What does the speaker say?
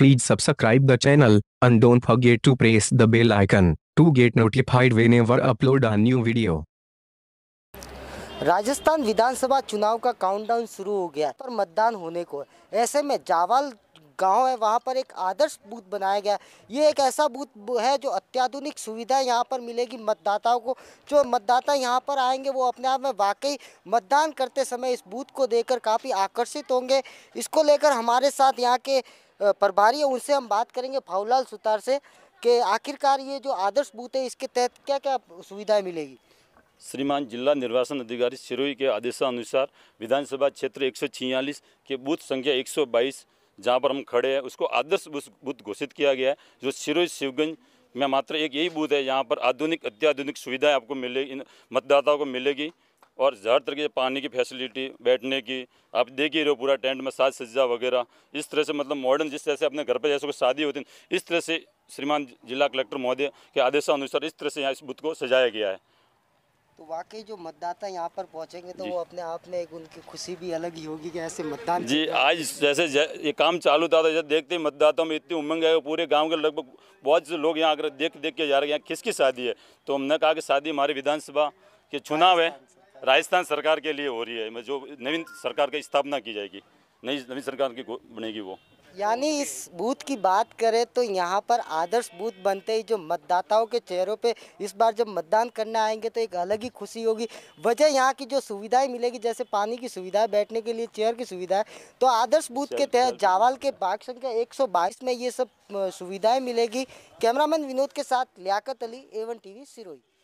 Please subscribe the channel and don't forget to press the bell icon to get notified whenever upload a new video. Rajasthan विधानसभा चुनाव का countdown शुरू हो गया पर मतदान होने को ऐसे में जावाल गांव है वहां पर एक आदर्श बूथ बनाया गया ये एक ऐसा बूथ है जो अत्याधुनिक सुविधा यहां पर मिलेगी मतदाताओं को जो मतदाता यहां पर आएंगे वो अपने आप में वाकई मतदान करते समय इस बूथ को देखकर काफ़ी आकर्षित होंगे इसको लेकर हमारे साथ यहाँ के प्रभारी है उनसे हम बात करेंगे भावलाल सुतार से कि आखिरकार ये जो आदर्श बूथ है इसके तहत क्या क्या सुविधाएं मिलेगी श्रीमान जिला निर्वाचन अधिकारी सिरोही के आदेशानुसार विधानसभा क्षेत्र एक के बूथ संख्या एक जहां पर हम खड़े हैं उसको आदर्श बूथ घोषित किया गया है जो सिरोही शिवगंज में मात्र एक यही बूथ है यहाँ पर आधुनिक अत्याधुनिक सुविधाएं आपको मिलेगी मतदाताओं को मिलेगी और हर तरह की पानी की फैसिलिटी बैठने की आप देख ही रहे हो पूरा टेंट में साज सज्जा वगैरह इस तरह से मतलब मॉडर्न जिस तरह से अपने घर पर जैसे कोई शादी होती है इस तरह से श्रीमान जिला कलेक्टर महोदय के आदेशानुसार इस तरह से यहाँ इस बुथ को सजाया गया है तो वाकई जो मतदाता यहाँ पर पहुँचेंगे तो वो अपने आप में एक उनकी खुशी भी अलग ही होगी कि ऐसे मतदान जी आज जैसे ये काम चालू था तो जैसे देखते ही मतदाताओं में इतनी उमंग है पूरे गांव के लगभग बहुत से लोग यहाँ आकर देख देख के जा रहे हैं किसकी शादी है तो हमने कहा कि शादी हमारे विधानसभा के चुनाव है राजस्थान सरकार के लिए हो रही है जो नवीन सरकार की स्थापना की जाएगी नई नवीन सरकार की बनेगी वो यानी इस बूथ की बात करें तो यहाँ पर आदर्श बूथ बनते ही जो मतदाताओं के चेहरों पे इस बार जब मतदान करने आएंगे तो एक अलग ही खुशी होगी वजह यहाँ की जो सुविधाएं मिलेगी जैसे पानी की सुविधा है बैठने के लिए चेयर की सुविधा है तो आदर्श बूथ के तहत जावाल के बाग संख्या एक में ये सब सुविधाएं मिलेगी कैमरामैन विनोद के साथ लियाकत अली एवन टीवी सिरोही